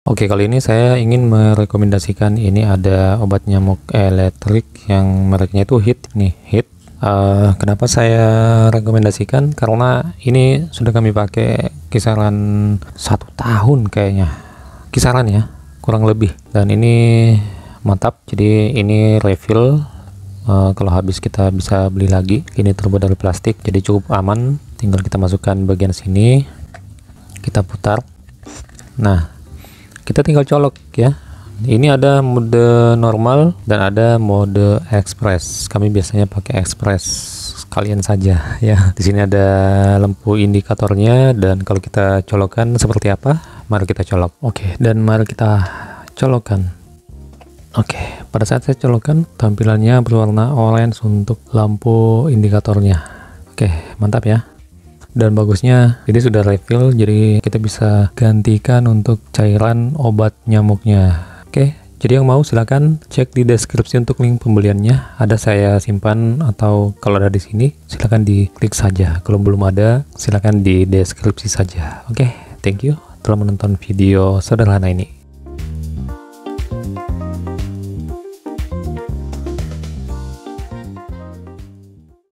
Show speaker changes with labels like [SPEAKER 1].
[SPEAKER 1] Oke, kali ini saya ingin merekomendasikan ini ada obat nyamuk elektrik yang mereknya itu HIT nih, HIT. Uh, eh, kenapa saya rekomendasikan? Karena ini sudah kami pakai kisaran satu tahun kayaknya, kisaran ya, kurang lebih. Dan ini mantap, jadi ini refill. Uh, kalau habis kita bisa beli lagi. Ini terbuat dari plastik, jadi cukup aman. Tinggal kita masukkan bagian sini, kita putar. Nah, kita tinggal colok ya ini ada mode normal dan ada mode express. Kami biasanya pakai express kalian saja ya. Di sini ada lampu indikatornya dan kalau kita colokan seperti apa? Mari kita colok. Oke, dan mari kita colokan. Oke, pada saat saya colokan tampilannya berwarna orange untuk lampu indikatornya. Oke, mantap ya dan bagusnya ini sudah refill jadi kita bisa gantikan untuk cairan obat nyamuknya oke jadi yang mau silahkan cek di deskripsi untuk link pembeliannya. Ada saya simpan atau kalau ada di sini silahkan di klik saja. Kalau belum ada silahkan di deskripsi saja. Oke, thank you telah menonton video sederhana ini.